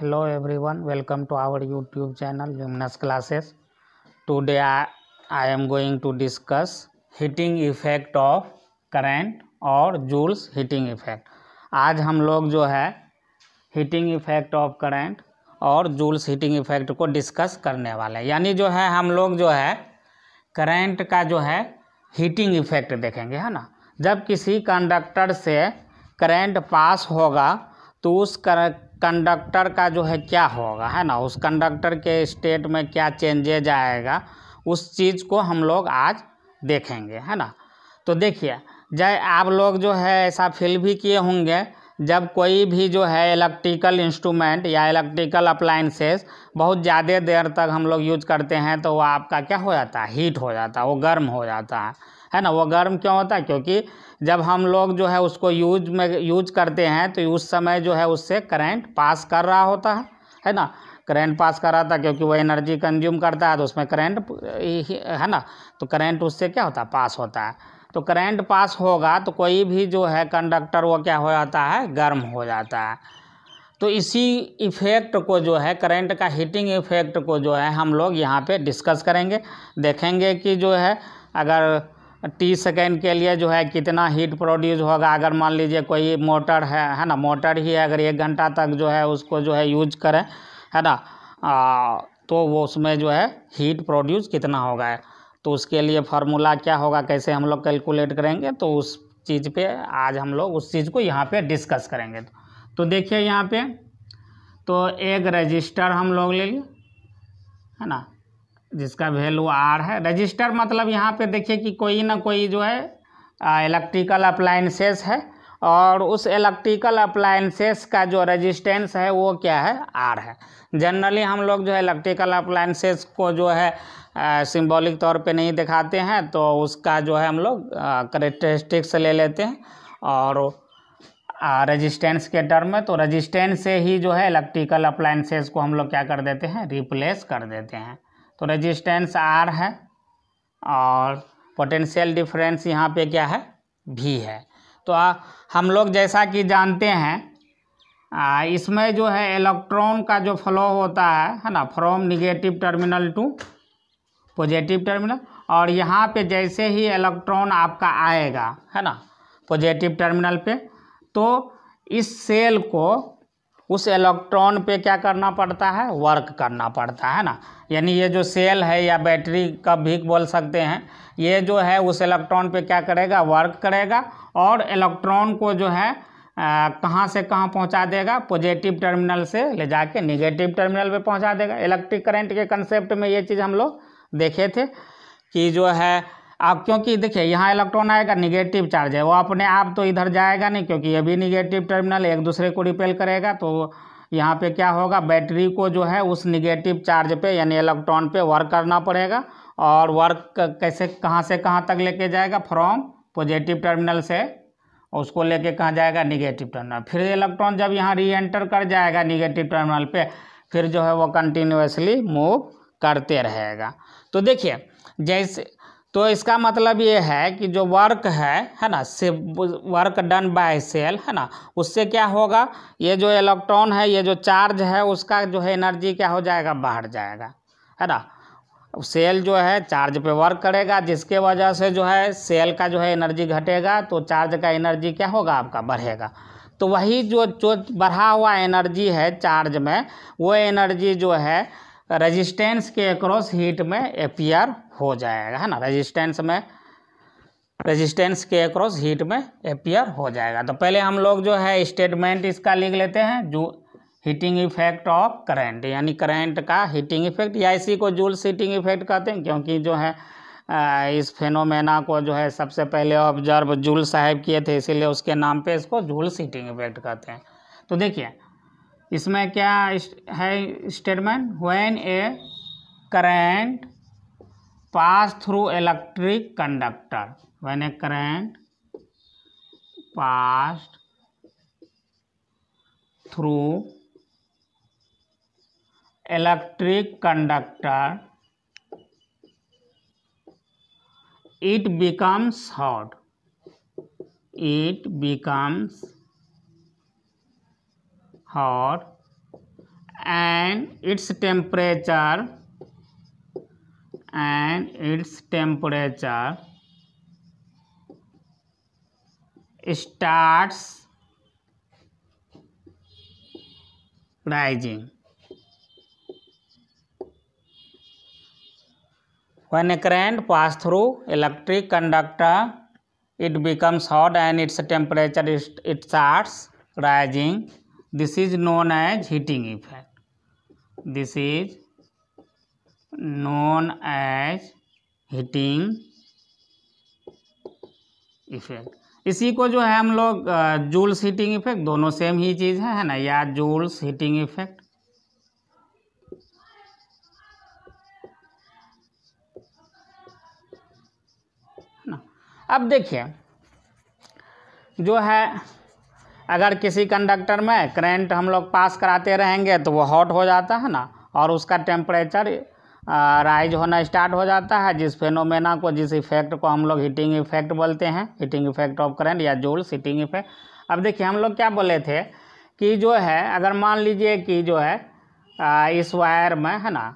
hello everyone welcome to our YouTube channel luminous classes today I am going to discuss heating effect of of और Joule's heating effect आज हम लोग जो है heating effect of current और Joule's heating effect को discuss करने वाले हैं यानी जो है हम लोग जो है करंट का जो है हीटिंग इफेक्ट देखेंगे है ना जब किसी कंडक्टर से करंट पास होगा तो उस कर, कंडक्टर का जो है क्या होगा है ना उस कंडक्टर के स्टेट में क्या चेंजेज आएगा उस चीज़ को हम लोग आज देखेंगे है ना तो देखिए जय आप लोग जो है ऐसा फील भी किए होंगे जब कोई भी जो है इलेक्ट्रिकल इंस्ट्रूमेंट या इलेक्ट्रिकल अप्लाइंसेस बहुत ज़्यादा देर तक हम लोग यूज करते हैं तो वह आपका क्या हो जाता है हीट हो जाता है वो गर्म हो जाता है है ना वो गर्म क्यों होता है क्योंकि जब हम लोग जो है उसको यूज में यूज करते हैं तो उस समय जो है उससे करेंट पास कर रहा होता है है ना करेंट पास कर रहा था क्योंकि वह एनर्जी कंज्यूम करता है तो उसमें करेंट है ना तो करेंट उससे क्या होता है पास होता है तो करेंट पास होगा तो कोई भी जो है कंडक्टर वो क्या हो जाता है गर्म हो जाता है तो इसी इफ़ेक्ट को जो है करंट का हीटिंग इफ़ेक्ट को जो है हम लोग यहाँ पे डिस्कस करेंगे देखेंगे कि जो है अगर टी सेकेंड के लिए जो है कितना हीट प्रोड्यूस होगा अगर मान लीजिए कोई मोटर है है ना मोटर ही अगर एक घंटा तक जो है उसको जो है यूज करें है ना आ, तो वो उसमें जो है हीट प्रोड्यूस कितना होगा तो उसके लिए फार्मूला क्या होगा कैसे हम लोग कैलकुलेट करेंगे तो उस चीज़ पे आज हम लोग उस चीज़ को यहाँ पे डिस्कस करेंगे तो देखिए यहाँ पे तो एक रजिस्टर हम लोग ले लिए है ना जिसका वैल्यू आर है रजिस्टर मतलब यहाँ पे देखिए कि कोई ना कोई जो है इलेक्ट्रिकल अप्लाइंसेस है और उस इलेक्ट्रिकल अप्लाइंसेस का जो रेजिस्टेंस है वो क्या है आर है जनरली हम लोग जो है इलेक्ट्रिकल अप्लाइंसेस को जो है सिंबॉलिक तौर पे नहीं दिखाते हैं तो उसका जो है हम लोग करेक्टरिस्टिक्स ले लेते हैं और रेजिस्टेंस के टर्म में तो रेजिस्टेंस से ही जो है इलेक्ट्रिकल अप्लाइंसेस को हम लोग क्या कर देते हैं रिप्लेस कर देते हैं तो रेजिस्टेंस आर है और पोटेंशियल डिफरेंस यहाँ पे क्या है भी है तो आ, हम लोग जैसा कि जानते हैं आ, इसमें जो है इलेक्ट्रॉन का जो फ्लो होता है है ना from negative terminal to positive terminal और यहाँ पे जैसे ही इलेक्ट्रॉन आपका आएगा है ना पॉजिटिव टर्मिनल पे तो इस सेल को उस इलेक्ट्रॉन पे क्या करना पड़ता है वर्क करना पड़ता है ना यानी ये जो सेल है या बैटरी का भी बोल सकते हैं ये जो है उस इलेक्ट्रॉन पे क्या करेगा वर्क करेगा और इलेक्ट्रॉन को जो है कहाँ से कहाँ पहुँचा देगा पॉजिटिव टर्मिनल से ले जाके निगेटिव टर्मिनल पे पहुँचा देगा इलेक्ट्रिक करेंट के कंसेप्ट में ये चीज़ हम लोग देखे थे कि जो है अब क्योंकि देखिए यहाँ इलेक्ट्रॉन आएगा निगेटिव चार्ज है वो अपने आप तो इधर जाएगा नहीं क्योंकि ये भी निगेटिव टर्मिनल एक दूसरे को रिपेल करेगा तो यहाँ पे क्या होगा बैटरी को जो है उस निगेटिव चार्ज पे यानी इलेक्ट्रॉन पे वर्क करना पड़ेगा और वर्क कैसे कहाँ से कहाँ तक लेके जाएगा फ्रॉम पॉजिटिव टर्मिनल से उसको लेके कहाँ जाएगा निगेटिव टर्मिनल फिर इलेक्ट्रॉन जब यहाँ री एंटर कर जाएगा निगेटिव टर्मिनल पर फिर जो है वो कंटिन्यूसली मूव करते रहेगा तो देखिए जैसे तो इसका मतलब ये है कि जो वर्क है है ना से वर्क डन बाय सेल है ना उससे क्या होगा ये जो इलेक्ट्रॉन है ये जो चार्ज है उसका जो है एनर्जी क्या हो जाएगा बाहर जाएगा है ना सेल जो है चार्ज पे वर्क करेगा जिसके वजह से जो है सेल का जो है एनर्जी घटेगा तो चार्ज का एनर्जी क्या होगा आपका बढ़ेगा तो वही जो जो बढ़ा हुआ एनर्जी है चार्ज में वो एनर्जी जो है रेजिस्टेंस के अक्रॉस हीट में एपियर हो जाएगा है ना रेजिस्टेंस में रेजिस्टेंस के अक्रॉस हीट में एपियर हो जाएगा तो पहले हम लोग जो है स्टेटमेंट इसका लिख लेते हैं जो हीटिंग इफेक्ट ऑफ करंट यानी करंट का हीटिंग इफेक्ट या इसी को जूल्स सीटिंग इफेक्ट कहते हैं क्योंकि जो है इस फेनोमेना को जो है सबसे पहले ऑब्जर्व जूल साहब किए थे इसीलिए उसके नाम पे इसको जूल सीटिंग इफेक्ट कहते हैं तो देखिए इसमें क्या है statement when a current pass through electric conductor when a current pass through electric conductor it becomes hot it becomes hot and its temperature and its temperature starts rising when a current pass through electric conductor it becomes hot and its temperature it starts rising this is known as heating effect this is known as heating effect इसी को जो है हम लोग Joule's heating effect दोनों same ही चीज है है ना या जूल्स हीटिंग इफेक्ट अब देखिए जो है अगर किसी कंडक्टर में करेंट हम लोग पास कराते रहेंगे तो वो हॉट हो जाता है ना और उसका टेम्परेचर राइज होना स्टार्ट हो जाता है जिस फेनोमेना को जिस इफेक्ट को हम लोग हीटिंग इफेक्ट बोलते हैं हीटिंग इफेक्ट ऑफ करंट या जूल हीटिंग इफेक्ट अब देखिए हम लोग क्या बोले थे कि जो है अगर मान लीजिए कि जो है आ, इस वायर में है ना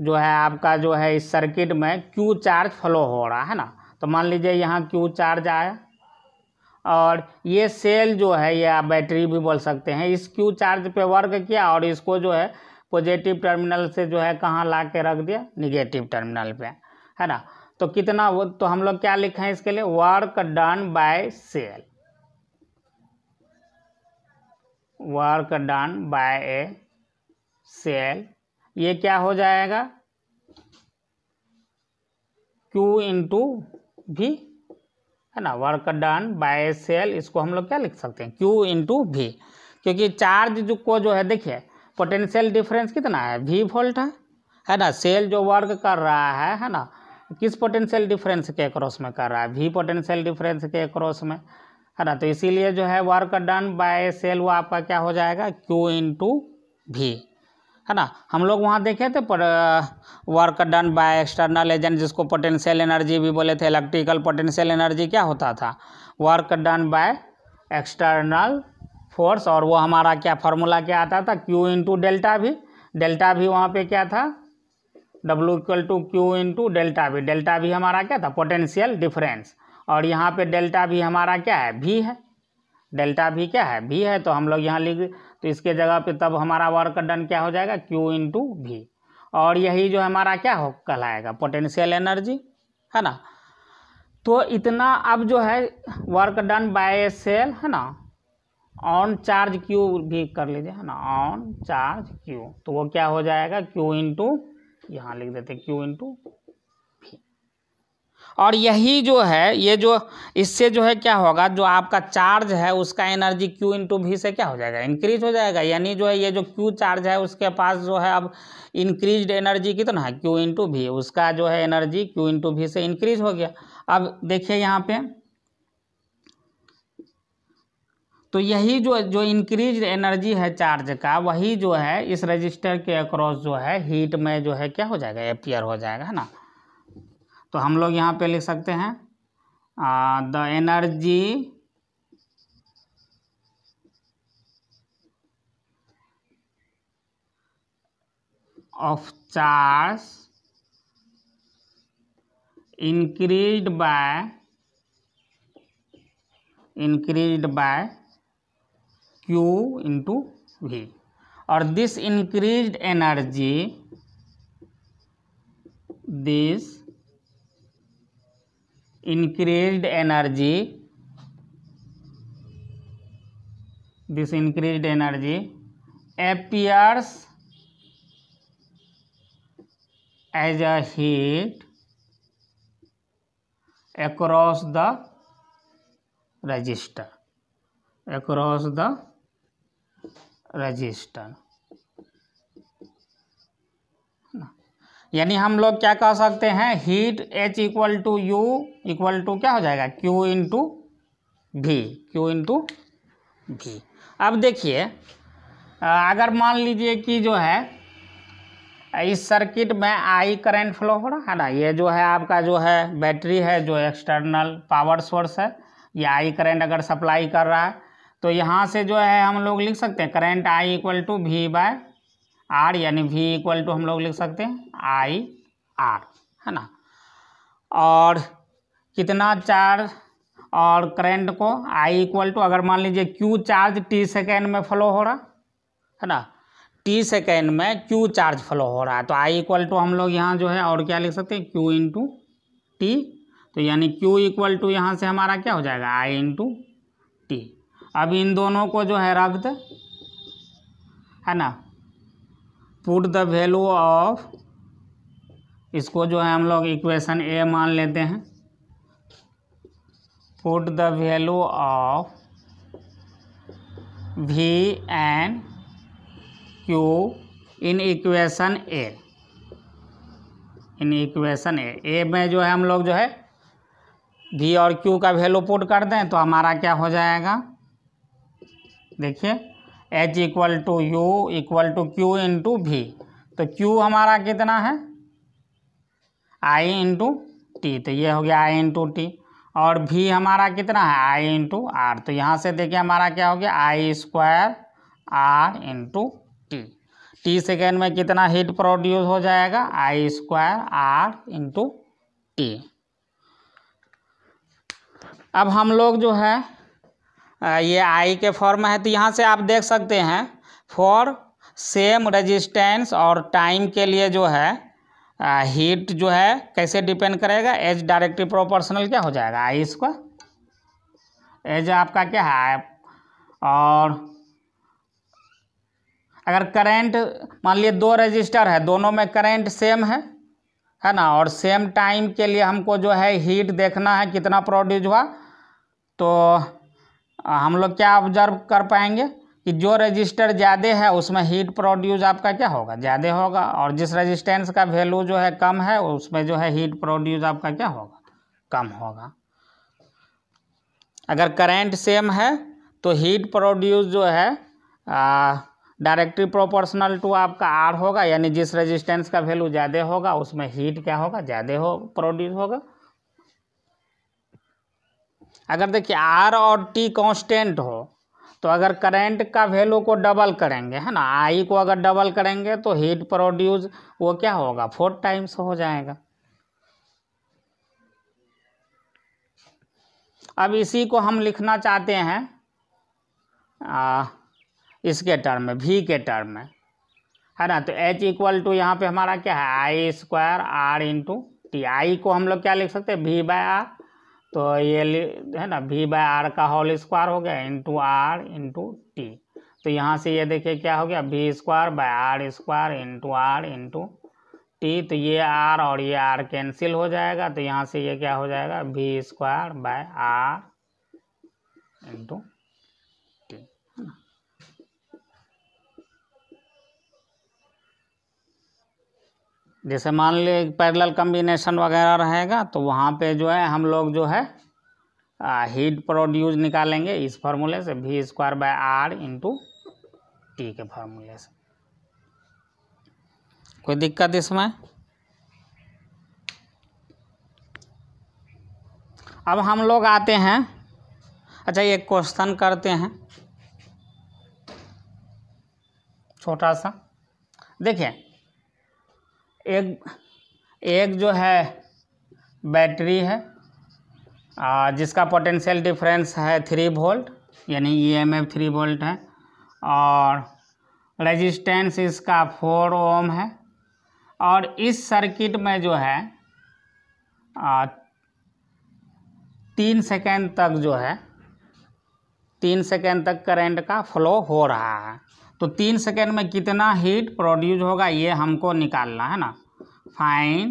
जो है आपका जो है इस सर्किट में क्यू चार्ज फ्लो हो रहा है ना तो मान लीजिए यहाँ क्यू चार्ज आया और ये सेल जो है या बैटरी भी बोल सकते हैं इस क्यू चार्ज पे वर्क किया और इसको जो है पॉजिटिव टर्मिनल से जो है कहाँ ला के रख दिया निगेटिव टर्मिनल पे है ना तो कितना तो हम लोग क्या लिखे हैं इसके लिए work done by cell work done by a cell ये क्या हो जाएगा क्यू इंटू भी है ना वर्क डन बाय सेल इसको हम लोग क्या लिख सकते हैं क्यू इंटू वी क्योंकि चार्ज जो को जो है देखिए पोटेंशियल डिफरेंस कितना है वी वोल्ट है है ना सेल जो वर्क कर रहा है है ना किस पोटेंशियल डिफरेंस के अक्रॉस में कर रहा है वी पोटेंशियल डिफरेंस के अक्रॉस में है ना तो इसीलिए जो है वर्क डन बाय सेल वो आपका क्या हो जाएगा क्यू इंटू भी है ना हम लोग वहाँ देखे थे पर work done by external agent जिसको पोटेंशियल एनर्जी भी बोले थे इलेक्ट्रिकल पोटेंशियल एनर्जी क्या होता था work done by external force और वो हमारा क्या फार्मूला क्या आता था Q into delta V delta V वहाँ पे क्या था W equal to Q into delta V delta V हमारा क्या था पोटेंशियल डिफरेंस और यहाँ पे डेल्टा भी हमारा क्या है भी है डेल्टा भी क्या है भी है तो हम लोग यहाँ लिख तो इसके जगह पे तब हमारा वर्क डन क्या हो जाएगा क्यू इंटू भी और यही जो हमारा क्या हो कहलाएगा पोटेंशियल एनर्जी है ना तो इतना अब जो है वर्क डन बाय सेल है ना ऑन चार्ज क्यू भी कर लीजिए है ना ऑन चार्ज क्यू तो वो क्या हो जाएगा क्यू इंटू यहाँ लिख देते क्यू इंटू और यही जो है ये जो इससे जो है क्या होगा जो आपका चार्ज है उसका एनर्जी क्यू इंटू भी से क्या हो जाएगा इंक्रीज हो जाएगा यानी जो है ये जो क्यू चार्ज है उसके पास जो है अब इंक्रीज एनर्जी कितना तो है क्यू इंटू भी उसका जो है एनर्जी क्यू इंटू भी से इंक्रीज हो गया अब देखिए यहाँ पे तो यही जो जो इंक्रीज एनर्जी है चार्ज का वही जो है इस रजिस्टर के अक्रॉस जो है हीट में जो है क्या हो जाएगा एपियर हो जाएगा है ना तो हम लोग यहाँ पे लिख सकते हैं the energy of charge increase by increase by Q into V और this increase energy this increased energy this increased energy appears as a heat across the resistor across the resistor यानी हम लोग क्या कह सकते हैं heat H equal to U equal to क्या हो जाएगा Q into V Q into V अब देखिए अगर मान लीजिए कि जो है इस सर्किट में आई करंट फ्लो हो रहा है ना ये जो है आपका जो है बैटरी है जो एक्सटर्नल पावर सोर्स है ये आई करंट अगर सप्लाई कर रहा है तो यहाँ से जो है हम लोग लिख सकते हैं current I equal to V by R यानी वी इक्वल टू हम लोग लिख सकते हैं आई आर है ना और कितना चार्ज और करंट को आई इक्वल टू अगर मान लीजिए क्यू चार्ज टी सेकेंड में फ्लो हो रहा है ना टी सेकेंड में क्यू चार्ज फ्लो हो रहा है तो आई इक्वल टू हम लोग यहाँ जो है और क्या लिख सकते हैं क्यू इंटू टी तो यानी क्यू इक्वल टू यहाँ से हमारा क्या हो जाएगा आई टू टी अब इन दोनों को जो है रख दे है ना पुट द वैल्यू ऑफ इसको जो है हम लोग इक्वेशन ए मान लेते हैं put the value of V and Q in equation A in equation A A में जो है हम लोग जो है वी और क्यू का वैल्यू पुट कर दें तो हमारा क्या हो जाएगा देखिए H equal to U equal to Q into V तो क्यू हमारा कितना है आई इंटू टी तो ये हो गया आई इंटू टी और भी हमारा कितना है आई इंटू आर तो यहाँ से देखिए हमारा क्या हो गया I square R into T T second में कितना हीट प्रोड्यूस हो जाएगा I square R into T अब हम लोग जो है ये आई के फॉर्म है तो यहाँ से आप देख सकते हैं फॉर सेम रेजिस्टेंस और टाइम के लिए जो है हीट जो है कैसे डिपेंड करेगा एज डायरेक्टली प्रोपोर्शनल क्या हो जाएगा आई इसका एज आपका क्या है और अगर करंट मान लिए दो रजिस्टर है दोनों में करंट सेम है है ना और सेम टाइम के लिए हमको जो है हीट देखना है कितना प्रोड्यूस हुआ तो हम लोग क्या ऑब्जर्व कर पाएंगे कि जो रजिस्टर ज़्यादा है उसमें हीट प्रोड्यूस आपका क्या होगा ज़्यादा होगा और जिस रजिस्टेंस का वैल्यू जो है कम है उसमें जो है हीट प्रोड्यूस आपका क्या होगा कम होगा अगर करेंट सेम है तो हीट प्रोड्यूस जो है डायरेक्टली प्रोपोर्शनल टू आपका आर होगा यानी जिस रेजिस्टेंस का वैल्यू ज़्यादा होगा उसमें हीट क्या होगा ज़्यादा हो प्रोड्यूस होगा अगर देखिए आर और टी कांस्टेंट हो तो अगर करंट का वैल्यू को डबल करेंगे है ना आई को अगर डबल करेंगे तो हीट प्रोड्यूस वो क्या होगा फोर टाइम्स हो जाएगा अब इसी को हम लिखना चाहते हैं आ, इसके टर्म में भी के टर्म में है ना तो एच इक्वल टू यहाँ पे हमारा क्या है I square R into T I को हम लोग क्या लिख सकते हैं भी बाय आर तो ये है ना वी बाय आर का होल स्क्वायर हो गया इंटू आर इंटू टी तो यहाँ से ये देखिए क्या हो गया V square by R square into R into T तो ये आर और ये आर कैंसिल हो जाएगा तो यहाँ से ये क्या हो जाएगा V square by R into जैसे मान ली पैरेलल कम्बिनेशन वगैरह रहेगा तो वहाँ पे जो है हम लोग जो है हीट प्रोड्यूस निकालेंगे इस फार्मूले से V square by R into T के फार्मूले से कोई दिक्कत इसमें अब हम लोग आते हैं अच्छा ये क्वेश्चन करते हैं छोटा सा देखिए एक एक जो है बैटरी है आ, जिसका पोटेंशियल डिफरेंस है थ्री वोल्ट यानी E M F three volt है और रेजिस्टेंस इसका फोर ओम है और इस सर्किट में जो है आ, तीन सेकेंड तक जो है तीन सेकेंड तक करंट का फ्लो हो रहा है तो तीन सेकेंड में कितना हीट प्रोड्यूस होगा ये हमको निकालना है ना find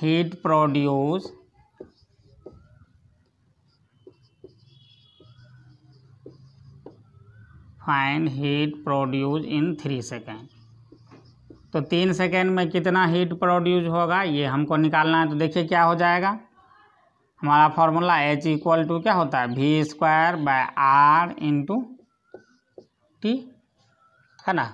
heat produce find heat produce in three second तो तीन सेकेंड में कितना हीट प्रोड्यूस होगा ये हमको निकालना है तो देखिए क्या हो जाएगा हमारा फॉर्मूला एच इक्वल टू क्या होता है V square by R into T है ना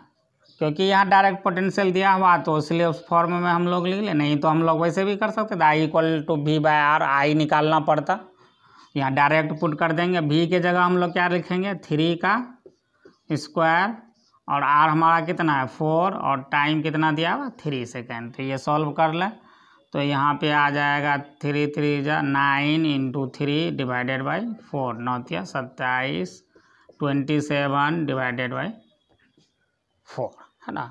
क्योंकि यहाँ डायरेक्ट पोटेंशियल दिया हुआ तो इसलिए उस फॉर्म में हम लोग लिख ले नहीं तो हम लोग वैसे भी कर सकते थे I equal to V by R I निकालना पड़ता यहाँ डायरेक्ट पुट कर देंगे वी के जगह हम लोग क्या लिखेंगे थ्री का स्क्वायर और आर हमारा कितना है फोर और टाइम कितना दिया हुआ थ्री सेकेंड तो ये सॉल्व कर लें तो यहाँ पे आ जाएगा थ्री थ्री जा nine into three divided by four नौतिया सत्ताईस twenty seven divided by four है ना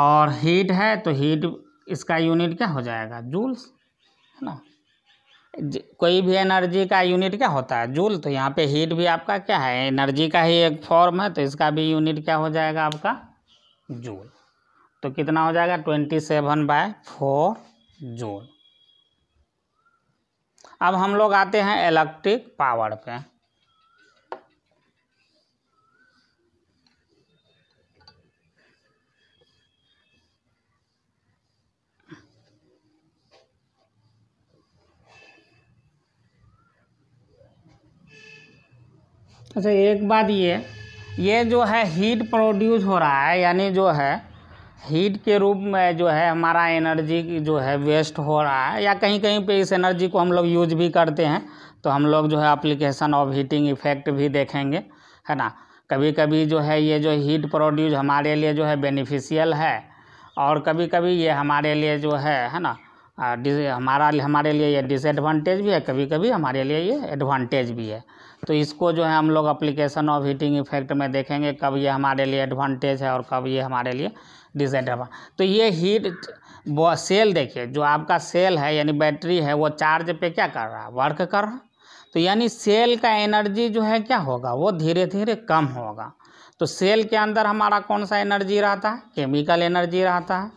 और हीट है तो हीट इसका यूनिट क्या हो जाएगा जूल्स है ना कोई भी एनर्जी का यूनिट क्या होता है जूल तो यहाँ पे हीट भी आपका क्या है एनर्जी का ही एक फॉर्म है तो इसका भी यूनिट क्या हो जाएगा आपका जूल तो कितना हो जाएगा twenty seven by four joule अब हम लोग आते हैं इलेक्ट्रिक पावर पे अच्छा एक बात ये ये जो है हीट प्रोड्यूस हो रहा है यानी जो है हीट के रूप में जो है हमारा एनर्जी जो है वेस्ट हो रहा है या कहीं कहीं पे इस एनर्जी को हम लोग यूज भी करते हैं तो हम लोग जो है अप्लीकेशन ऑफ हीटिंग इफेक्ट भी देखेंगे है ना कभी कभी जो है ये जो हीट प्रोड्यूस हमारे लिए जो है बेनिफिशियल है और कभी कभी ये हमारे लिए जो है है ना हमारा हमारे लिए ये डिसएडवांटेज भी है कभी कभी हमारे लिए ये एडवांटेज भी है तो इसको जो है हम लोग अप्लीकेशन ऑफ हीटिंग इफेक्ट में देखेंगे कब ये हमारे लिए एडवांटेज है और कब ये हमारे लिए डिसएडवांटेज तो ये हीट वो सेल देखिए जो आपका सेल है यानी बैटरी है वो चार्ज पे क्या कर रहा है वर्क कर रहा तो यानी सेल का एनर्जी जो है क्या होगा वो धीरे धीरे कम होगा तो सेल के अंदर हमारा कौन सा एनर्जी रहता है केमिकल एनर्जी रहता है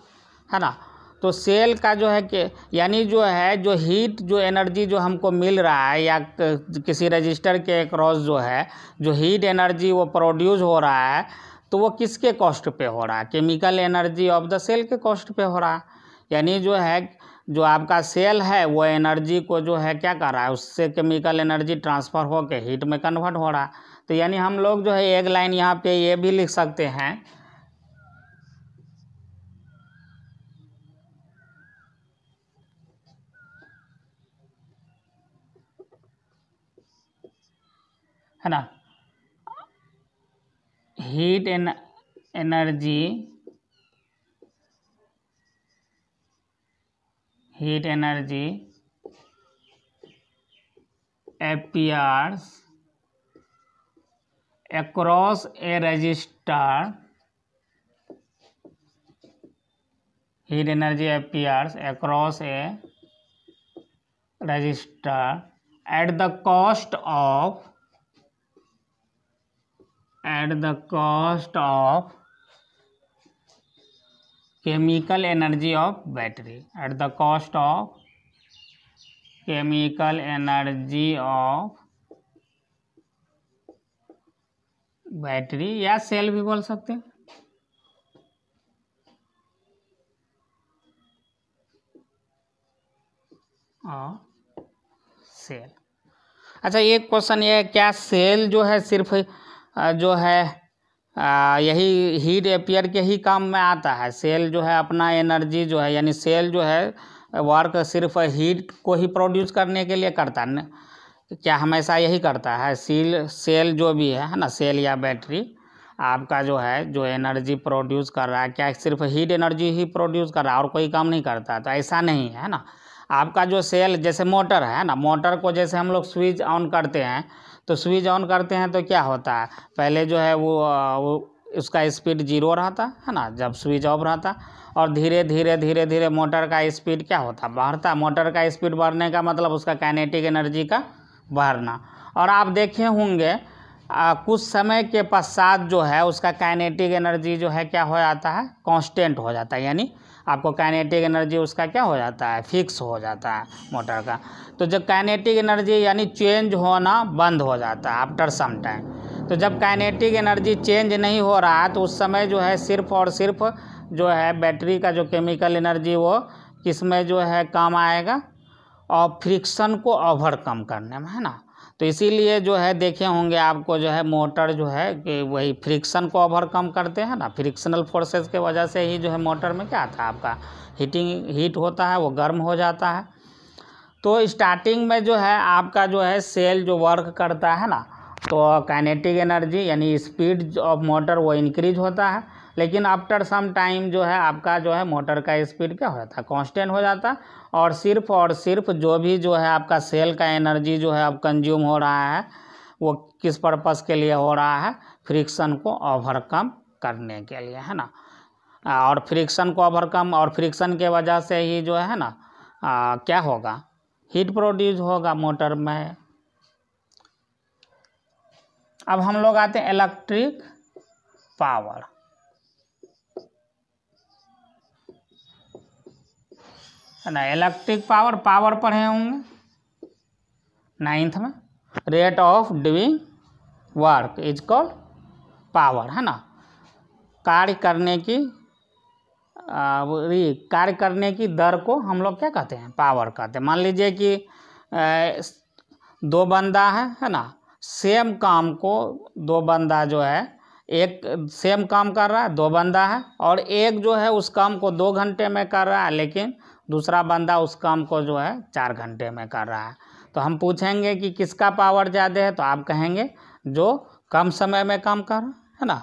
है ना तो सेल का जो है कि यानी जो है जो हीट जो एनर्जी जो हमको मिल रहा है या किसी रजिस्टर के क्रॉस जो है जो हीट एनर्जी वो प्रोड्यूस हो रहा है तो वो किसके कॉस्ट पे हो रहा है chemical energy of the cell के कॉस्ट पे हो रहा है यानी जो है जो आपका सेल है वो एनर्जी को जो है क्या कर रहा है उससे केमिकल एनर्जी ट्रांसफ़र होकर हीट में कन्वर्ट हो रहा है तो यानी हम लोग जो है एक लाइन यहाँ पे ये भी लिख सकते हैं है ना heat an energy heat energy appears across a resistor heat energy appears across a resistor at the cost of at the cost of chemical energy of battery at the cost of chemical energy of battery या cell भी बोल सकते हैं cell अच्छा एक question ये क्या cell जो है सिर्फ जो है यही हीट एपियर के ही काम में आता है सेल जो है अपना एनर्जी जो है यानी सेल जो है वर्क सिर्फ हीट को ही प्रोड्यूस करने के लिए करता है क्या हमेशा यही करता है सील सेल जो भी है है ना सेल या बैटरी आपका जो है जो एनर्जी प्रोड्यूस कर रहा है क्या सिर्फ हीट एनर्जी ही प्रोड्यूस कर रहा है और कोई काम नहीं करता तो ऐसा नहीं है ना आपका जो सेल जैसे मोटर है ना मोटर को जैसे हम लोग स्विच ऑन करते हैं तो स्विच ऑन करते हैं तो क्या होता है पहले जो है वो, वो उसका स्पीड जीरो रहता है ना जब स्विच ऑफ रहता और धीरे धीरे धीरे धीरे मोटर का स्पीड क्या होता बढ़ता मोटर का स्पीड बढ़ने का मतलब उसका काइनेटिक एनर्जी का बढ़ना और आप देखे होंगे आ, कुछ समय के पश्चात जो है उसका काइनेटिक एनर्जी जो है क्या हो जाता है कांस्टेंट हो जाता है यानी आपको काइनेटिक एनर्जी उसका क्या हो जाता है फिक्स हो जाता है मोटर का तो जब काइनेटिक एनर्जी यानी चेंज होना बंद हो जाता है आफ्टर सम टाइम तो जब काइनेटिक एनर्जी चेंज नहीं हो रहा है तो उस समय जो है सिर्फ और सिर्फ जो है बैटरी का जो केमिकल एनर्जी वो किस में जो है काम आएगा और फ्रिक्शन को ओवरकम करने में है ना तो इसीलिए जो है देखे होंगे आपको जो है मोटर जो है कि वही फ्रिक्शन को ओवरकम करते हैं ना फ्रिक्शनल फोर्सेस के वजह से ही जो है मोटर में क्या था आपका हीटिंग हीट होता है वो गर्म हो जाता है तो स्टार्टिंग में जो है आपका जो है सेल जो वर्क करता है ना तो काइनेटिक एनर्जी यानी स्पीड ऑफ मोटर वो इंक्रीज होता है लेकिन आफ्टर सम टाइम जो है आपका जो है मोटर का स्पीड क्या हो जाता है कॉन्स्टेंट हो जाता है और सिर्फ और सिर्फ जो भी जो है आपका सेल का एनर्जी जो है अब कंज्यूम हो रहा है वो किस पर्पस के लिए हो रहा है फ्रिक्शन को ओवरकम करने के लिए है ना और फ्रिक्शन को ओवरकम और फ्रिक्शन के वजह से ही जो है ना आ, क्या होगा हीट प्रोड्यूस होगा मोटर में अब हम लोग आते हैं इलेक्ट्रिक पावर है ना इलेक्ट्रिक पावर पावर पढ़े होंगे नाइन्थ में rate of doing work is called power है ना कार्य करने की कार्य करने की दर को हम लोग क्या कहते हैं पावर कहते हैं मान लीजिए कि दो बंदा है है ना सेम काम को दो बंदा जो है एक सेम काम कर रहा है दो बंदा है और एक जो है उस काम को दो घंटे में कर रहा है लेकिन दूसरा बंदा उस काम को जो है चार घंटे में कर रहा है तो हम पूछेंगे कि किसका पावर ज़्यादा है तो आप कहेंगे जो कम समय में काम कर रहा है ना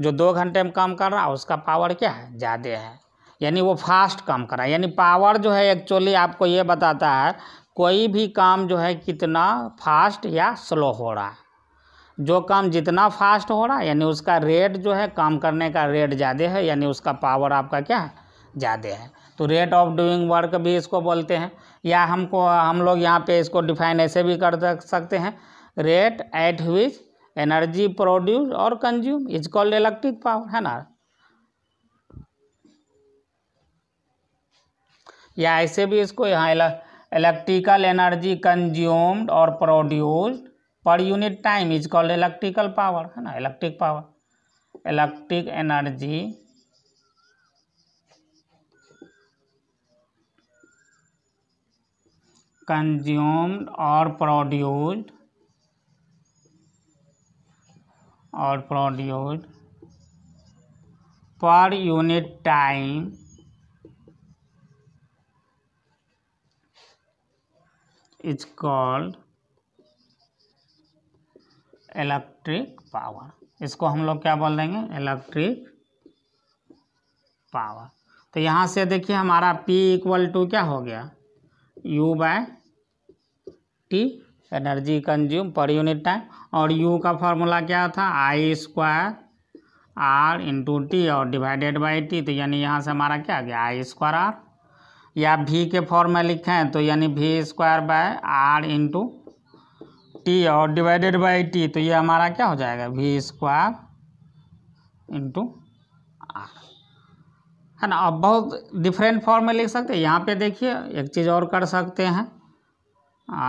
जो दो घंटे में काम कर रहा है उसका पावर क्या है ज़्यादा है यानी वो फास्ट काम कर रहा है यानी पावर जो है एक्चुअली आपको ये बताता है कोई भी काम जो है कितना फास्ट या स्लो हो रहा है जो काम जितना फास्ट हो रहा है यानी उसका रेट जो है काम करने का रेट ज़्यादा है यानी उसका पावर आपका क्या है ज़्यादा है तो रेट ऑफ डूइंग वर्क भी इसको बोलते हैं या हमको हम लोग यहाँ पे इसको डिफाइन ऐसे भी कर सकते हैं rate at which energy produce और consume is called electric power है ना या ऐसे भी इसको यहाँ इलेक्ट्रिकल एनर्जी कंज्यूम्ड और produced per unit time is called electrical power है ना electric power electric energy consumed और produced और produced per unit time is called electric power इसको हम लोग क्या बोल देंगे इलेक्ट्रिक पावर तो यहाँ से देखिए हमारा P इक्वल टू क्या हो गया U by T energy consume per unit time और यू का फॉर्मूला क्या था I square R into T और डिवाइडेड बाई टी तो यानी यहाँ से हमारा क्या आ गया आई स्क्वायर आर या भी के फॉर्म में लिखें तो यानी भी square by R into T और डिवाइडेड बाई टी तो ये हमारा क्या हो जाएगा भी स्क्वायर इंटू आर है ना अब बहुत डिफरेंट फॉर्म में लिख सकते हैं यहाँ पे देखिए एक चीज़ और कर सकते हैं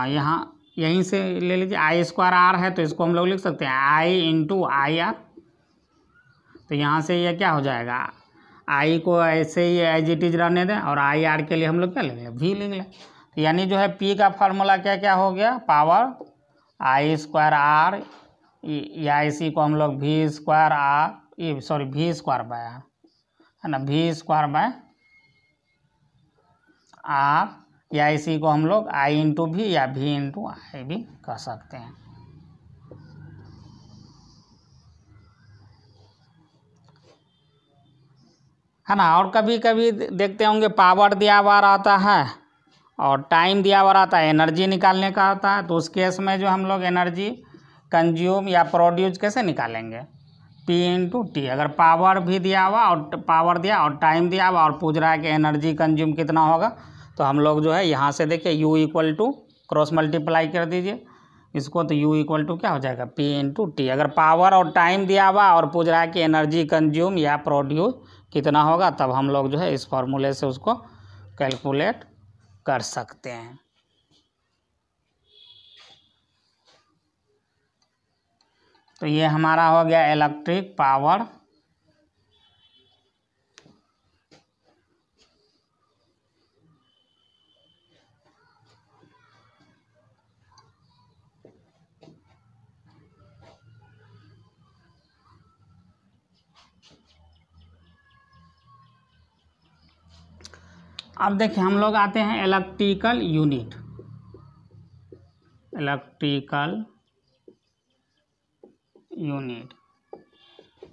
यहाँ यहीं से ले लीजिए आई स्क्वायर आर है तो इसको हम लोग लिख सकते हैं आई इंटू आई आर तो यहाँ से ये यह क्या हो जाएगा आई को ऐसे ही एज इट इज रहने दें और आई आर के लिए हम लोग क्या लिख लें वी लिख लें तो यानी जो है पी का फार्मूला क्या क्या हो गया पावर आई स्क्वायर आर या इसी को हम लोग वी स्क्वायर आर ये sorry V square by R है ना वी स्क्वायर बाय आर या इसी को हम लोग आई इंटू भी या भी इंटू आई भी कह सकते हैं है ना और कभी कभी देखते होंगे पावर दिया हुआ रहता है और टाइम दिया हुआ रहता है एनर्जी निकालने का होता है तो उस केस में जो हम लोग एनर्जी कंज्यूम या प्रोड्यूस कैसे निकालेंगे पी इंटू टी अगर पावर भी दिया हुआ और पावर दिया और टाइम दिया हुआ और पूछ रहा है कि एनर्जी कंज्यूम कितना होगा तो हम लोग जो है यहाँ से देखिए U equal to cross multiply कर दीजिए इसको तो यू इक्वल टू क्या हो जाएगा पी इन टू टी अगर पावर और टाइम दिया हुआ और पूछ रहा है कि एनर्जी कंज्यूम या प्रोड्यूस कितना होगा तब हम लोग जो है इस फॉर्मूले से उसको कैलकुलेट कर सकते हैं तो ये हमारा हो गया इलेक्ट्रिक पावर अब देखिए हम लोग आते हैं electrical unit electrical unit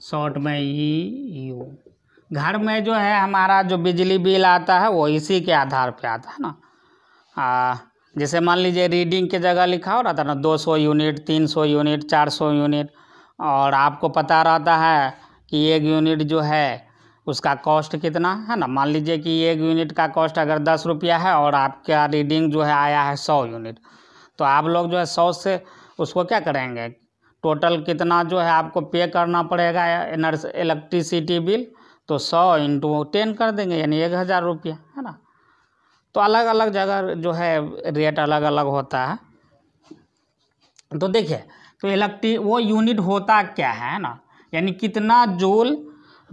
short में ई e, यू घर में जो है हमारा जो बिजली बिल आता है वो इसी के आधार पे आता है ना आ, जैसे मान लीजिए रीडिंग के जगह लिखा हो रहता था ना दो सौ यूनिट तीन सौ यूनिट चार सौ यूनिट और आपको पता रहता है कि एक यूनिट जो है उसका कॉस्ट कितना है ना मान लीजिए कि एक यूनिट का कॉस्ट अगर दस रुपया है और आपका रीडिंग जो है आया है सौ यूनिट तो आप लोग जो है सौ से उसको क्या करेंगे टोटल कितना जो है आपको पे करना पड़ेगा एनर्स इलेक्ट्रिसिटी बिल तो सौ इंटू टेन कर देंगे यानी एक हज़ार रुपया है ना तो अलग अलग जगह जो है रेट अलग अलग होता है तो देखिए तो इलेक्ट्री वो यूनिट होता क्या है ना यानी कितना जोल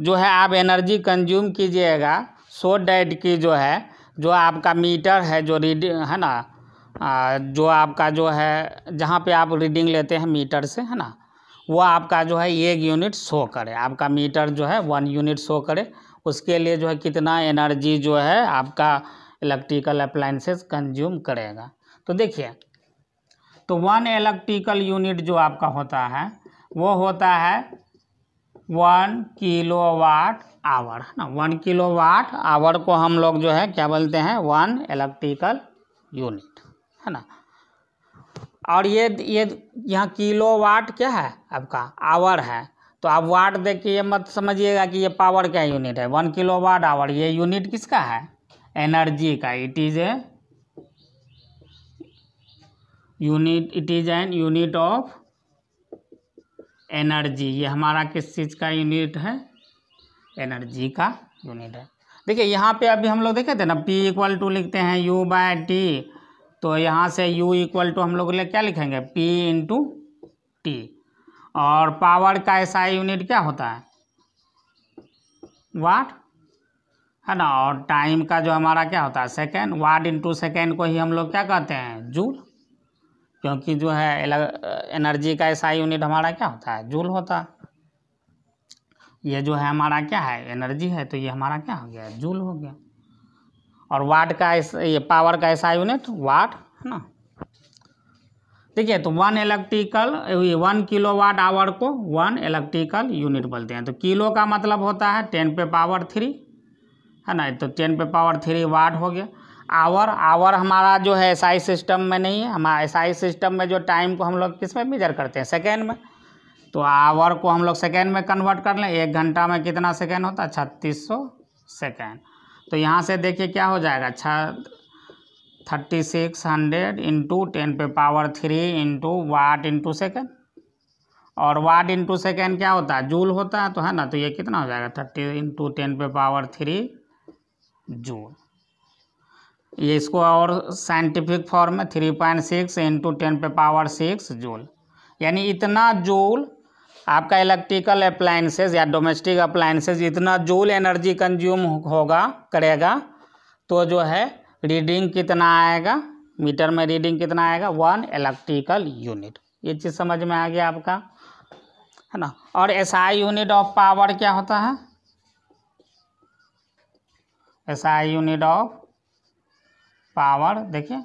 जो है आप एनर्जी कंज्यूम कीजिएगा सो डैट की जो है जो आपका मीटर है जो रीडिंग है ना जो आपका जो है जहाँ पे आप रीडिंग लेते हैं मीटर से है ना वो आपका जो है एक यूनिट शो करे आपका मीटर जो है वन यूनिट शो करे उसके लिए जो है कितना एनर्जी जो है आपका इलेक्ट्रिकल अप्लाइंसेस कंज्यूम करेगा तो देखिए तो वन इलेक्ट्रिकल यूनिट जो आपका होता है वो होता है वन किलो वाट आवर है ना वन किलो वाट आवर को हम लोग जो है क्या बोलते हैं वन इलेक्ट्रिकल यूनिट है ना और ये ये यहाँ किलो वाट क्या है आपका आवर है तो आप वाट देख के ये मत समझिएगा कि ये पावर क्या यूनिट है वन किलो वाट आवर ये यूनिट किसका है एनर्जी का it is a unit it is an unit of energy ये हमारा किस चीज़ का यूनिट है एनर्जी का यूनिट है देखिए यहाँ पे अभी हम लोग देखे थे ना पी इक्वल टू लिखते हैं यू बाय टी तो यहाँ से यू इक्वल टू हम लोग ले क्या लिखेंगे पी इंटू टी और पावर का ऐसा यूनिट क्या होता है वाट है ना और टाइम का जो हमारा क्या होता है सेकेंड वाट इंटू सेकेंड को ही हम लोग क्या कहते हैं जूल क्योंकि जो है एनर्जी का ऐसा यूनिट हमारा क्या होता है जूल होता है ये जो है हमारा क्या है एनर्जी है तो ये हमारा क्या हो गया जूल हो गया और वाट का ऐसा ये पावर का ऐसा यूनिट वाट है ना ठीक है तो one electrical one kilo watt hour को वन इलेक्ट्रिकल यूनिट बोलते हैं तो किलो का मतलब होता है टेन पे पावर थ्री है ना तो टेन पे पावर थ्री वाट हो गया आवर आवर हमारा जो है एसआई सिस्टम में नहीं है हमारा एसआई सिस्टम में जो टाइम को हम लोग किस में मेजर करते हैं सेकेंड में तो आवर को हम लोग सेकेंड में कन्वर्ट कर लें एक घंटा में कितना सेकेंड होता है छत्तीस सौ सेकेंड तो यहाँ से देखिए क्या हो जाएगा छ thirty six hundred into ten पे power three into watt into second और वाट इंटू सेकेंड क्या होता है जूल होता है तो है ना तो ये कितना हो जाएगा थर्टी इंटू टेन पे पावर थ्री जूल ये इसको और साइंटिफिक फॉर्म में three point six into ten पे पावर सिक्स जूल यानी इतना जूल आपका इलेक्ट्रिकल अप्लाइंसेज या डोमेस्टिक अप्लाइंसेज इतना जूल एनर्जी कंज्यूम होगा करेगा तो जो है रीडिंग कितना आएगा मीटर में रीडिंग कितना आएगा वन इलेक्ट्रिकल यूनिट ये चीज़ समझ में आ गया आपका है ना और S I unit of power क्या होता है S I unit of power देखिए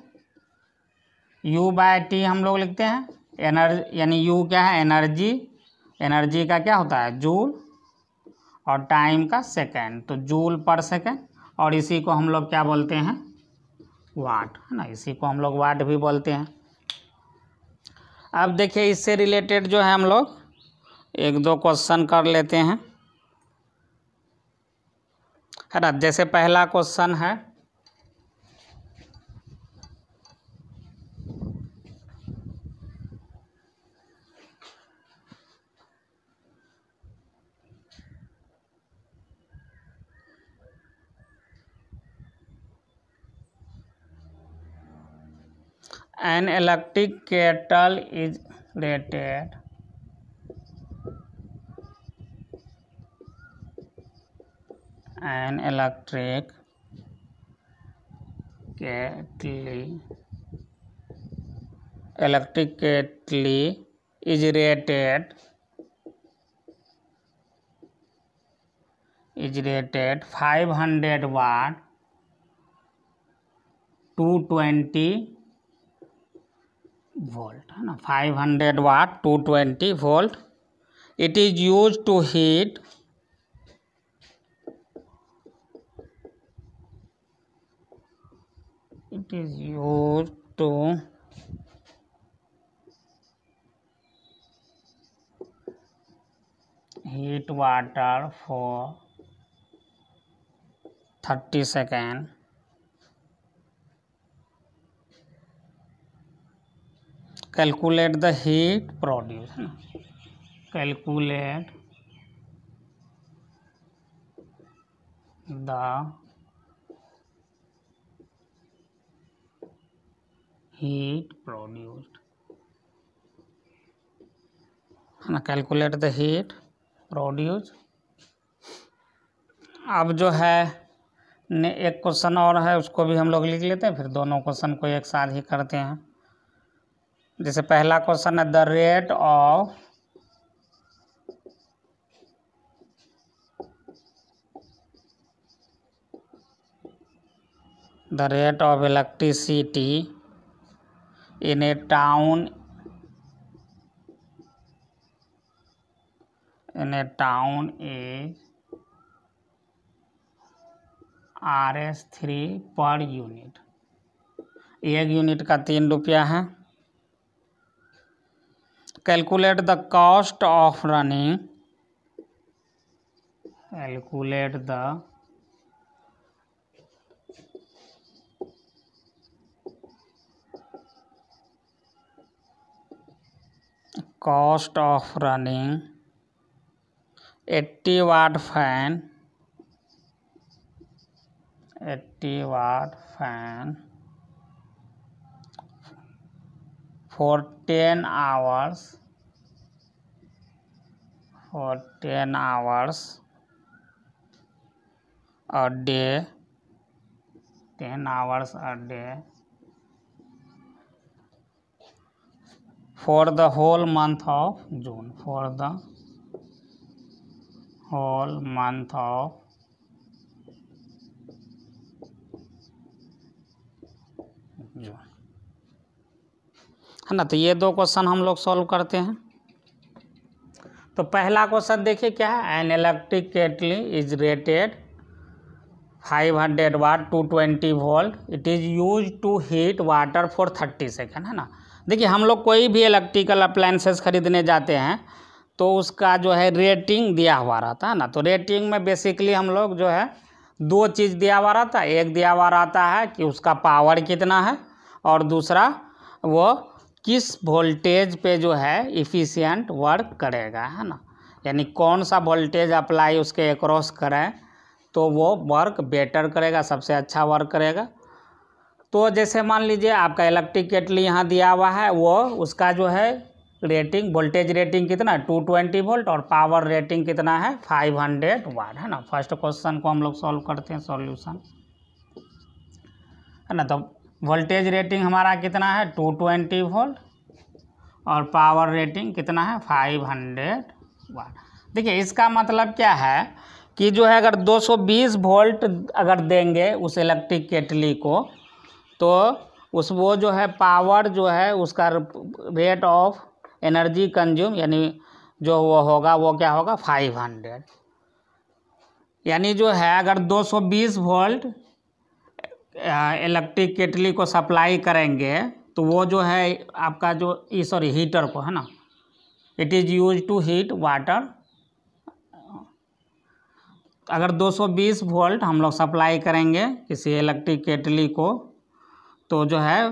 यू बाय टी हम लोग लिखते हैं एनर्जी यानी यू क्या है एनर्जी एनर्जी का क्या होता है जूल और टाइम का सेकेंड तो जूल पर सेकेंड और इसी को हम लोग क्या बोलते हैं वाट है ना इसी को हम लोग वाट भी बोलते हैं अब देखिए इससे रिलेटेड जो है हम लोग एक दो क्वेश्चन कर लेते हैं है ना जैसे पहला क्वेश्चन है an electric kettle is rated an electric kettle electric kettle is rated is rated 500 watt 220 volt है ना five hundred watt two twenty volt it is use to heat it is use to heat water for thirty second calculate the heat produce है ना calculate the heat है ना calculate the heat produce अब जो है ने एक question और है उसको भी हम लोग लिख लेते हैं फिर दोनों क्वेश्चन को एक साथ ही करते हैं जैसे पहला क्वेश्चन है the rate of the rate of electricity in a town in a town a R S three per unit एक यूनिट का तीन रुपया है calculate the cost of running calculate the cost of running eighty watt fan eighty watt fan for 10 hours for 10 hours a day 10 hours a day for the whole month of June for the whole month of है ना तो ये दो question हम लोग solve करते हैं तो पहला क्वेश्चन देखिए क्या है an electric kettle is rated 500 watt two twenty volt it is use to heat water for 30 second है ना देखिए हम लोग कोई भी इलेक्ट्रिकल अप्लाइंसेस खरीदने जाते हैं तो उसका जो है रेटिंग दिया हुआ रहता है ना तो रेटिंग में बेसिकली हम लोग जो है दो चीज़ दिया हुआ रहता है एक दिया हुआ रहता है कि उसका पावर कितना है और दूसरा वो किस वोल्टेज पे जो है इफ़िशियंट वर्क करेगा है ना यानी कौन सा वोल्टेज अप्लाई उसके अक्रॉस करें तो वो वर्क बेटर करेगा सबसे अच्छा वर्क करेगा तो जैसे मान लीजिए आपका इलेक्ट्रिक केटली यहाँ दिया हुआ है वो उसका जो है रेटिंग वोल्टेज रेटिंग कितना टू ट्वेंटी वोल्ट और पावर रेटिंग कितना है फाइव हंड्रेड वाट है ना फर्स्ट क्वेश्चन को हम लोग सॉल्व करते हैं सॉल्यूशन है ना तो वोल्टेज रेटिंग हमारा कितना है टू ट्वेंटी वोल्ट और पावर रेटिंग कितना है फाइव हंड्रेड वाट देखिए इसका मतलब क्या है कि जो है अगर 220 वोल्ट अगर देंगे उस इलेक्ट्रिक केटली को तो उस वो जो है पावर जो है उसका रेट ऑफ एनर्जी कंज्यूम यानी जो वो होगा वो क्या होगा 500 यानी जो है अगर 220 वोल्ट इलेक्ट्रिक केटली को सप्लाई करेंगे तो वो जो है आपका जो सॉरी हीटर को है ना it is use to heat water अगर 220 वोल्ट हम लोग सप्लाई करेंगे किसी इलेक्ट्रिक केटली को तो जो है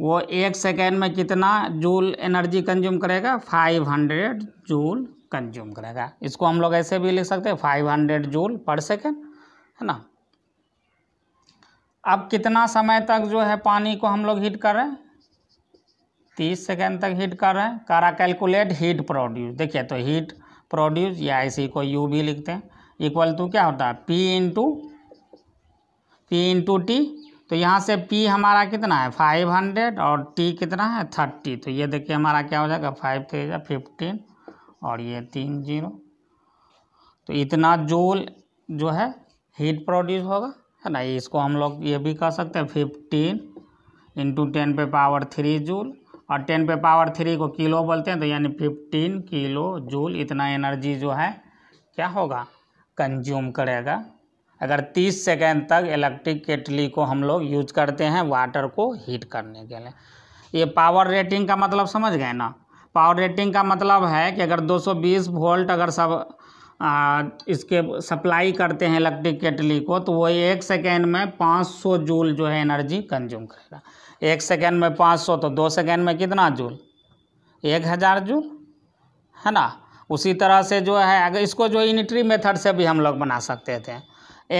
वो एक सेकेंड में कितना जूल एनर्जी कंज्यूम करेगा 500 जूल कंज्यूम करेगा इसको हम लोग ऐसे भी लिख सकते हैं 500 जूल पर सेकेंड है ना अब कितना समय तक जो है पानी को हम लोग हीट कर रहे हैं तीस सेकेंड तक हीट कर रहे हैं करा कैलकुलेट हीट प्रोड्यूस देखिए तो हीट प्रोड्यूस या इसी को यू भी लिखते हैं इक्वल टू क्या होता है P into P into T तो यहाँ से पी हमारा कितना है फाइव हंड्रेड और टी कितना है थर्टी तो ये देखिए हमारा क्या हो जाएगा फाइव थ्री फिफ्टीन और ये तीन जीरो तो इतना जूल जो है हीट प्रोड्यूस होगा है ना इसको हम लोग ये भी कह सकते हैं फिफ्टीन इंटू टेन पे पावर थ्री जूल और टेन पे पावर थ्री को किलो बोलते हैं तो यानी फिफ्टीन किलो जूल इतना एनर्जी जो है क्या होगा कंज्यूम करेगा अगर तीस सेकेंड तक इलेक्ट्रिक केटली को हम लोग यूज करते हैं वाटर को हीट करने के लिए ये पावर रेटिंग का मतलब समझ गए ना पावर रेटिंग का मतलब है कि अगर 220 वोल्ट अगर सब आ, इसके सप्लाई करते हैं इलेक्ट्रिक केटली को तो वो एक सेकेंड में 500 जूल जो है एनर्जी कंज्यूम करेगा एक सेकेंड में 500 तो दो सेकेंड में कितना जूल एक हज़ार जूल है ना उसी तरह से जो है अगर इसको जो इनिट्री मेथड से भी हम लोग बना सकते थे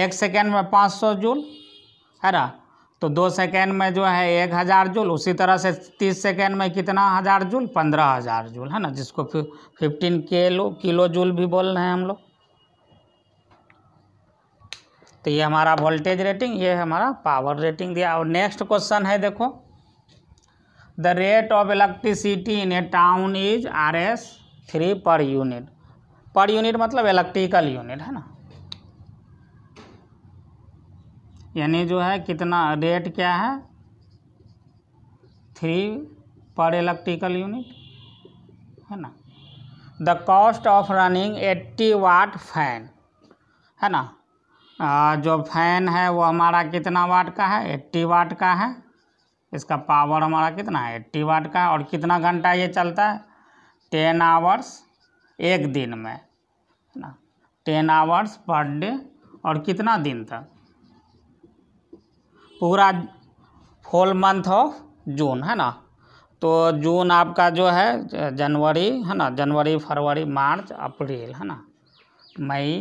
एक सेकेंड में 500 जूल है ना तो दो सेकेंड में जो है एक हज़ार जूल उसी तरह से तीस सेकेंड में कितना हज़ार जूल पंद्रह हज़ार जूल है ना जिसको फिफ्टीन किलो किलो जूल भी बोल रहे हैं हम लोग तो ये हमारा वोल्टेज रेटिंग ये हमारा पावर रेटिंग दिया और नेक्स्ट क्वेश्चन है देखो the rate of electricity in a town is R S three per unit per unit मतलब इलेक्ट्रिकल यूनिट है ना यानी जो है कितना रेट क्या है थ्री पर इलेक्ट्रिकल यूनिट है ना the cost of running eighty watt fan है ना आ, जो फैन है वो हमारा कितना वाट का है एट्टी वाट का है इसका पावर हमारा कितना है एट्टी वाट का है और कितना घंटा ये चलता है टेन आवर्स एक दिन में है ना टेन आवर्स पर डे और कितना दिन तक पूरा फोल मंथ ऑफ जून है ना तो जून आपका जो है जनवरी है ना जनवरी फरवरी मार्च अप्रैल है ना मई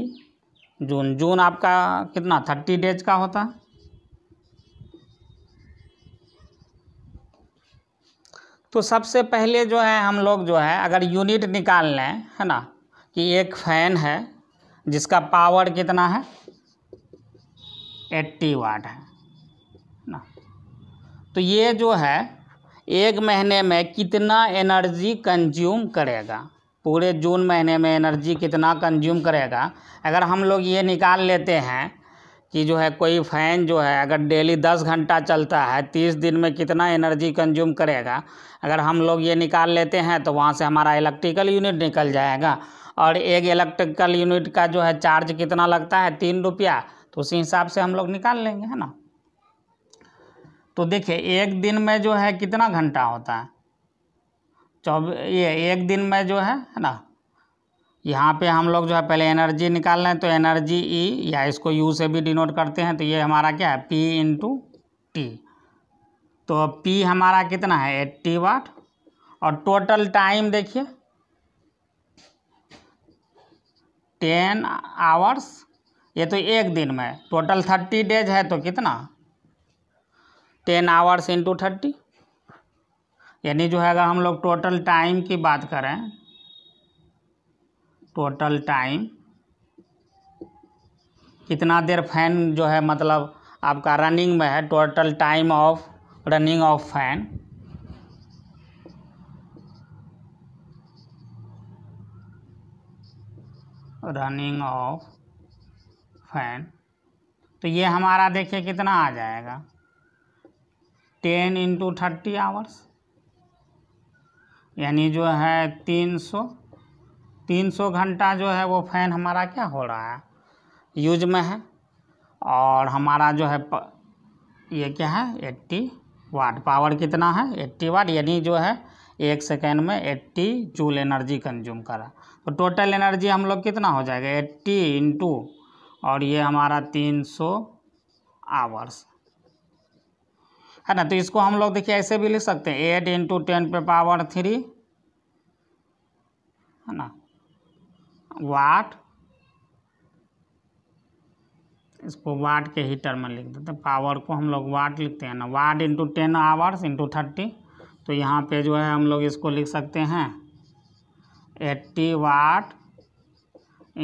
जून जून आपका कितना थर्टी डेज का होता है तो सबसे पहले जो है हम लोग जो है अगर यूनिट निकाल लें है ना कि एक फैन है जिसका पावर कितना है एट्टी वाट है तो ये जो है एक महीने में कितना एनर्जी कंज्यूम करेगा पूरे जून महीने में एनर्जी कितना कंज्यूम करेगा अगर हम लोग ये निकाल लेते हैं कि जो है कोई फ़ैन जो है अगर डेली दस घंटा चलता है तीस दिन में कितना एनर्जी कंज्यूम करेगा अगर हम लोग ये निकाल लेते हैं तो वहाँ से हमारा इलेक्ट्रिकल यूनिट निकल जाएगा और एक इलेक्ट्रिकल यूनिट का जो है चार्ज कितना लगता है तीन रुपया तो उसी हिसाब से हम लोग निकाल लेंगे है ना तो देखिए एक दिन में जो है कितना घंटा होता है चौबीस ये एक दिन में जो है है ना यहाँ पे हम लोग जो है पहले एनर्जी निकाल लें तो एनर्जी ई e या इसको यू से भी डिनोट करते हैं तो ये हमारा क्या है पी इंटू टी तो पी हमारा कितना है एट्टी वाट और टोटल टाइम देखिए टेन आवर्स ये तो एक दिन में टोटल थर्टी डेज है तो कितना टेन आवर्स इंटू थर्टी यानी जो अगर हम लोग टोटल टाइम की बात करें टोटल टाइम कितना देर फैन जो है मतलब आपका रनिंग में है total time of running of fan running of fan तो ये हमारा देखिए कितना आ जाएगा टेन इंटू थर्टी आवर्स यानी जो है तीन सौ तीन सौ घंटा जो है वो फ़ैन हमारा क्या हो रहा है यूज में है और हमारा जो है प, ये क्या है एट्टी वाट पावर कितना है एट्टी वाट यानी जो है एक सेकेंड में एट्टी जूल एनर्जी कंज्यूम करा तो टोटल एनर्जी हम लोग कितना हो जाएगा एट्टी इंटू और ये हमारा तीन सौ आवर्स है ना तो इसको हम लोग देखिए ऐसे भी लिख सकते हैं एट इंटू टेन पे पावर थ्री है ना वाट इसको वाट के हीटर में लिख देते हैं पावर को हम लोग वाट लिखते हैं ना watt into ten hours into thirty तो यहाँ पे जो है हम लोग इसको लिख सकते हैं eighty watt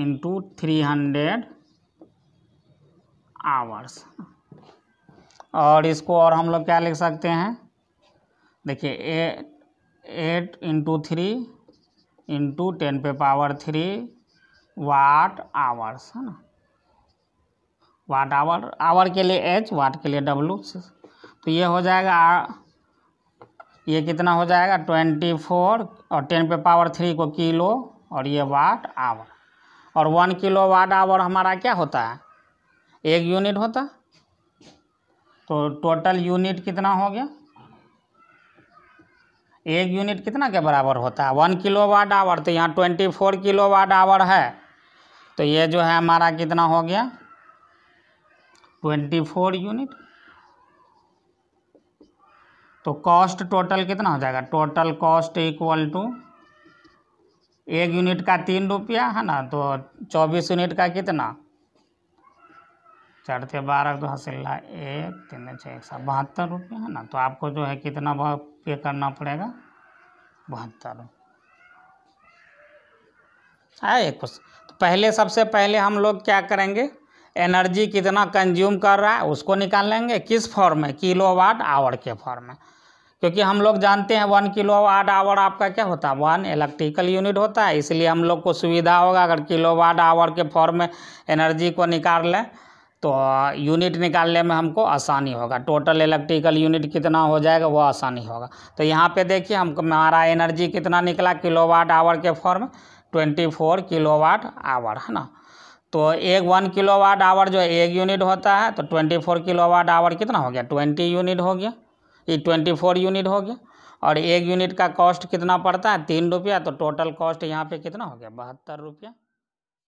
into three hundred hours और इसको और हम लोग क्या लिख सकते हैं देखिए a eight into three into ten पे पावर थ्री वाट आवर्स है ना वाट आवर आवर के लिए एच वाट के लिए डब्लू तो ये हो जाएगा ये कितना हो जाएगा ट्वेंटी फोर और टेन पे पावर थ्री को किलो और ये वाट आवर और वन किलो वाट आवर हमारा क्या होता है एक यूनिट होता है तो टोटल यूनिट कितना हो गया एक यूनिट कितना के बराबर होता है वन किलो वाट आवर तो यहाँ twenty four kilo watt hour है तो ये जो है हमारा कितना हो गया ट्वेंटी फोर यूनिट तो कॉस्ट टोटल कितना हो जाएगा टोटल कॉस्ट इक्वल टू एक यूनिट का तीन रुपया है ना तो चौबीस यूनिट का कितना चार बारह तो हसिल्ला एक तीन छः एक सात बहत्तर रुपये है ना तो आपको जो है कितना पे करना पड़ेगा बहत्तर है हाँ, एक तो पहले सबसे पहले हम लोग क्या करेंगे एनर्जी कितना कंज्यूम कर रहा है उसको निकाल लेंगे किस फॉर्म में किलो वाट आवर के फॉर्म में क्योंकि हम लोग जानते हैं वन किलो वाट आवर आपका क्या होता है वन इलेक्ट्रिकल यूनिट होता है इसलिए हम लोग को सुविधा होगा अगर किलो वाट आवर के फॉर्म में एनर्जी को निकाल लें तो यूनिट निकालने में हमको आसानी होगा टोटल इलेक्ट्रिकल यूनिट कितना हो जाएगा वो आसानी होगा तो यहाँ पे देखिए हमको हमारा एनर्जी कितना निकला किलोवाट आवर के form twenty four kilowatt hour है ना तो एक वन किलोवाट आवर जो एक यूनिट होता है तो ट्वेंटी फोर किलोवाट आवर कितना हो गया ट्वेंटी यूनिट हो गया ये ट्वेंटी फोर यूनिट हो गया और एक यूनिट का कॉस्ट कितना पड़ता है तीन रुपया तो टोटल कॉस्ट यहाँ पे कितना हो गया बहत्तर रुपया